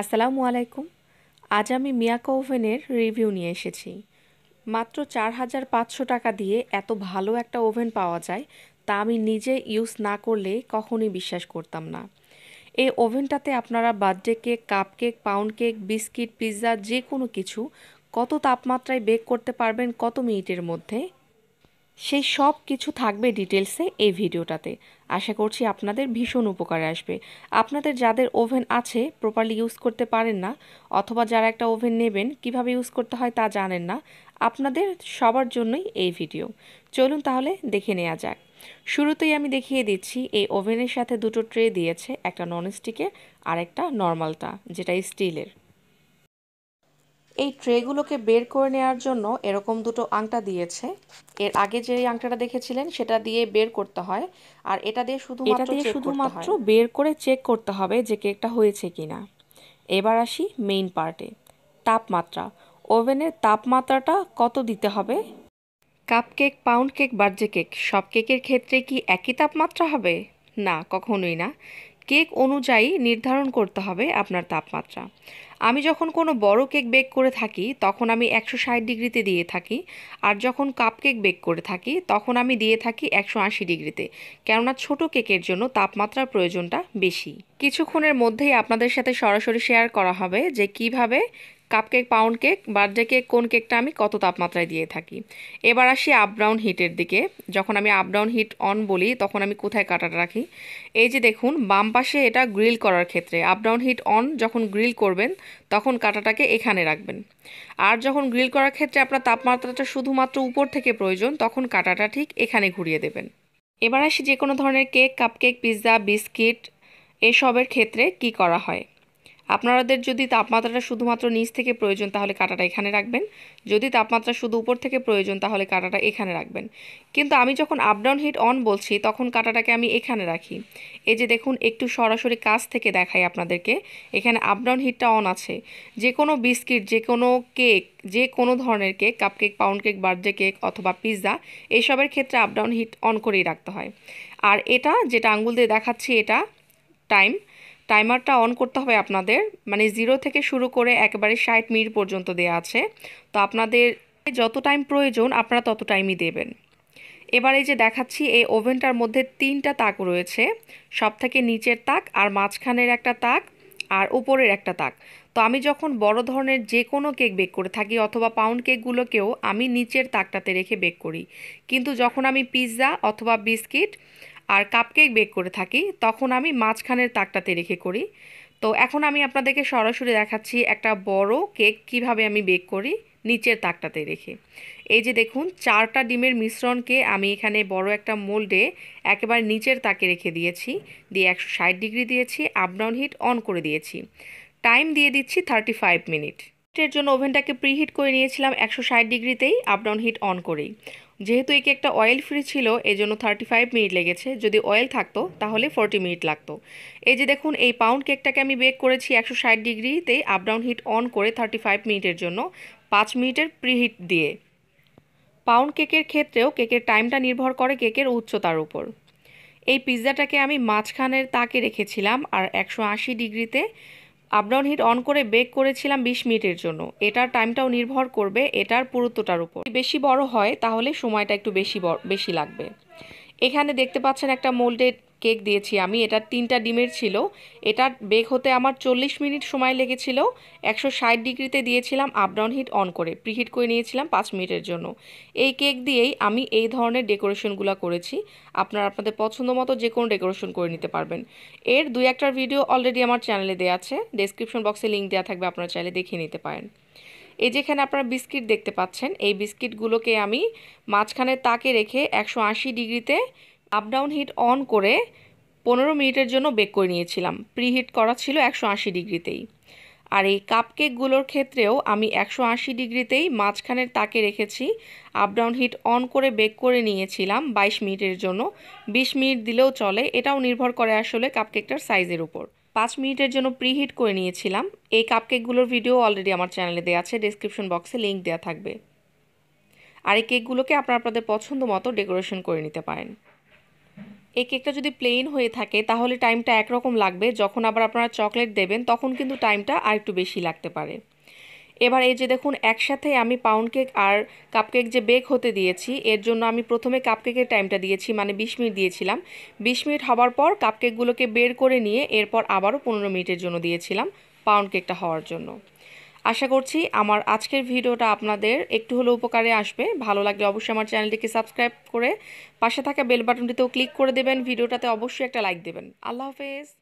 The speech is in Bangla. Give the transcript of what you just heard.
আসসালামু আলাইকুম আজ আমি মিয়াকো ওভেনের রিভিউ নিয়ে এসেছি মাত্র চার হাজার পাঁচশো টাকা দিয়ে এত ভালো একটা ওভেন পাওয়া যায় তা আমি নিজে ইউজ না করলে কখনই বিশ্বাস করতাম না এই ওভেনটাতে আপনারা birthday cake cupcake pound cake biscuit pizza যে কোনো কিছু কত তাপমাত্রায় বেক করতে পারবেন কত মিনিটের মধ্যে সেই সব কিছু থাকবে ডিটেলসে এই ভিডিওটাতে আশা করছি আপনাদের ভীষণ উপকারে আসবে আপনাদের যাদের ওভেন আছে প্রপারলি ইউজ করতে পারেন না অথবা যারা একটা ওভেন নেবেন কিভাবে ইউজ করতে হয় তা জানেন না আপনাদের সবার জন্যই এই ভিডিও চলুন তাহলে দেখে নেওয়া যাক শুরুতেই আমি দেখিয়ে দিচ্ছি এই ওভেনের সাথে দুটো ট্রে দিয়েছে একটা ননস্টিকের আর একটা নর্মালটা যেটা স্টিলের এই ট্রেগুলোকে বের করে নেওয়ার জন্য এরকম দুটো আংটা দিয়েছে এর আগে যে আংটাটা দেখেছিলেন সেটা দিয়ে বের করতে হয় আর এটা দিয়ে শুধু এটা দিয়ে শুধুমাত্র বের করে চেক করতে হবে যে কেকটা হয়েছে কিনা এবার আসি মেইন পার্টে তাপমাত্রা ওভেনের তাপমাত্রাটা কত দিতে হবে cupcake pound cake birthday cake সব কেকের ক্ষেত্রে কি একই তাপমাত্রা হবে না কখনোই না কেক অনুযায়ী নির্ধারণ করতে হবে আপনার তাপমাত্রা আমি যখন কোনো বড় কেক বেক করে থাকি তখন আমি একশো ষাট ডিগ্রিতে দিয়ে থাকি আর যখন কাপ কেক বেক করে থাকি তখন আমি দিয়ে থাকি একশো আশি ডিগ্রিতে কেননা ছোট কেকের জন্য তাপমাত্রার প্রয়োজনটা বেশি কিছুক্ষণের মধ্যেই আপনাদের সাথে সরাসরি শেয়ার করা হবে যে কিভাবে cupcake pound cake birthday cake কোন কেকটা আমি কত তাপমাত্রায় দিয়ে থাকি এবার আসি আপ ডাউন হিটের দিকে যখন আমি আপ ডাউন হিট অন বলি তখন আমি কোথায় কাটাটা রাখি এই যে দেখুন বাম পাশে এটা গ্রিল করার ক্ষেত্রে আপ ডাউন হিট অন যখন গ্রিল করবেন তখন কাটাটাকে এখানে রাখবেন আর যখন গ্রিল করার ক্ষেত্রে আপনার তাপমাত্রাটা শুধুমাত্র উপর থেকে প্রয়োজন তখন কাটাটা ঠিক এখানে ঘুরিয়ে দেবেন এবার আসি যে কোনো ধরনের কেক কাপকেক পিৎজা বিস্কিট এসবের ক্ষেত্রে কি করা হয় আপনাদের যদি তাপমাত্রাটা শুধুমাত্র নিচ থেকে প্রয়োজন তাহলে কাটাটা এখানে রাখবেন যদি তাপমাত্রা শুধু উপর থেকে প্রয়োজন তাহলে কাটাটা এখানে রাখবেন কিন্তু আমি যখন আপ ডাউন হিট অন বলছি তখন কাটাটাকে আমি এখানে রাখি এই যে দেখুন একটু সরাসরি কাছ থেকে দেখাই আপনাদেরকে এখানে আপ ডাউন হিটটা অন আছে যে কোনো বিস্কিট যে কোনো কেক যে কোনো ধরনের cake cupcake pound cake birthday cake অথবা পিৎজা এইসবের ক্ষেত্রে আপ ডাউন হিট অন করেই রাখতে হয় আর এটা যেটা আঙ্গুল দিয়ে দেখাচ্ছি এটা টাইম টাইমারটা অন করতে হবে আপনাদের মানে জিরো থেকে শুরু করে একেবারে ষাট মিনিট পর্যন্ত দেয়া আছে তো আপনাদের যত টাইম প্রয়োজন আপনারা তত টাইমই দেবেন এবার এই যে দেখাচ্ছি এই ওভেনটার মধ্যে তিনটা তাক রয়েছে সব থেকে নিচের তাক আর মাঝখানের একটা তাক আর উপরের একটা তাক তো আমি যখন বড় ধরনের যে কোনো কেক বেক করে থাকি অথবা পাউন্ড কেকগুলোকেও আমি নিচের তাকটাতে রেখে বেক করি কিন্তু যখন আমি পিৎজা অথবা বিস্কিট আর কাপকেক বেক করে থাকি তখন আমি মাঝখানের তাকটাতে রেখে করি তো এখন আমি আপনাদেরকে সরাসরি দেখাচ্ছি একটা বড় কেক কিভাবে আমি বেক করি নিচের তাকটাতে রেখে এই যে দেখুন চারটা ডিমের মিশ্রণকে আমি এখানে বড় একটা মোল্ডে একেবারে নিচের তাকে রেখে দিয়েছি দিয়ে একশো ডিগ্রি দিয়েছি আপডাউন হিট অন করে দিয়েছি টাইম দিয়ে দিচ্ছি থার্টি মিনিট এর জন্য ওভেনটাকে প্রিহিট করে নিয়েছিলাম একশো ষাট ডিগ্রিতেই আপডাউন হিট অন করেই যেহেতু একে একটা অয়েল ফ্রি ছিল এই জন্য থার্টি ফাইভ মিনিট লেগেছে যদি অয়েল থাকতো তাহলে ফোরটি মিনিট লাগতো এই যে দেখুন এই পাউন্ড কেকটাকে আমি বেক করেছি একশো ষাট ডিগ্রিতেই আপডাউন হিট অন করে থার্টি ফাইভ মিনিটের জন্য পাঁচ মিনিটের প্রিহিট দিয়ে পাউন্ড কেকের ক্ষেত্রেও কেকের টাইমটা নির্ভর করে কেকের উচ্চতার উপর এই পিৎজাটাকে আমি মাঝখানের তাকে রেখেছিলাম আর একশো আশি ডিগ্রিতে আপডাউন হিট অন করে বেক করেছিলাম ২০ মিনিটের জন্য এটার টাইমটাও নির্ভর করবে এটার পুরুত্বটার উপর বেশি বড় হয় তাহলে সময়টা একটু বেশি বেশি লাগবে এখানে দেখতে পাচ্ছেন একটা মোল্ডেড কেক দিয়েছি আমি এটা তিনটা ডিমের ছিল এটা বেক হতে আমার চল্লিশ মিনিট সময় লেগেছিল একশো ষাট ডিগ্রিতে দিয়েছিলাম আপডাউন হিট অন করে প্রিহিট করে নিয়েছিলাম পাঁচ মিনিটের জন্য এই কেক দিয়েই আমি এই ধরনের ডেকোরেশনগুলো করেছি আপনারা আপনাদের পছন্দ মতো যে কোনো ডেকোরেশন করে নিতে পারবেন এর দুই একটার ভিডিও অলরেডি আমার চ্যানেলে দেওয়া আছে ডেসক্রিপশন বক্সে লিঙ্ক দেওয়া থাকবে আপনারা চাইলে দেখিয়ে নিতে পারেন এই যেখানে আপনারা বিস্কিট দেখতে পাচ্ছেন এই বিস্কিটগুলোকে আমি মাঝখানে তাকে রেখে একশো ডিগ্রিতে আপ ডাউন হিট অন করে পনেরো মিনিটের জন্য বেক করে নিয়েছিলাম প্রিহিট করা ছিল একশো আশি ডিগ্রিতেই আর এই কাপকেকগুলোর ক্ষেত্রেও আমি একশো আশি ডিগ্রিতেই মাঝখানের তাকে রেখেছি আপডাউন হিট অন করে বেক করে নিয়েছিলাম ২২ মিনিটের জন্য ২০ মিনিট দিলেও চলে এটাও নির্ভর করে আসলে কাপকেকটার সাইজের উপর পাঁচ মিনিটের জন্য প্রিহিট করে নিয়েছিলাম এই কাপকেকগুলোর ভিডিও অলরেডি আমার চ্যানেলে দেওয়া আছে ডিসক্রিপশন বক্সে লিঙ্ক দেওয়া থাকবে আর এই কেকগুলোকে আপনারা আপনাদের পছন্দ মতো ডেকোরেশন করে নিতে পারেন এই কেকটা যদি প্লেন হয়ে থাকে তাহলে টাইমটা একরকম লাগবে যখন আবার আপনারা চকলেট দেবেন তখন কিন্তু টাইমটা আর একটু বেশি লাগতে পারে এবার এই যে দেখুন একসাথে আমি পাউন্ড কেক আর কাপকেক যে বেক হতে দিয়েছি এর জন্য আমি প্রথমে কাপকেকের টাইমটা দিয়েছি মানে বিশ মিনিট দিয়েছিলাম বিশ মিনিট হওয়ার পর কাপকেকগুলোকে বের করে নিয়ে এরপর আবারও পনেরো মিনিটের জন্য দিয়েছিলাম পাউন্ড কেকটা হওয়ার জন্য আশা করছি আমার আজকের ভিডিওটা আপনাদের একটু হলেও উপকারে আসবে ভালো লাগলে অবশ্যই আমার চ্যানেলটিকে সাবস্ক্রাইব করে পাশে থাকা বেল বাটনটিতেও ক্লিক করে দেবেন ভিডিওটাতে অবশ্যই একটা লাইক দেবেন আল্লাহ হাফেজ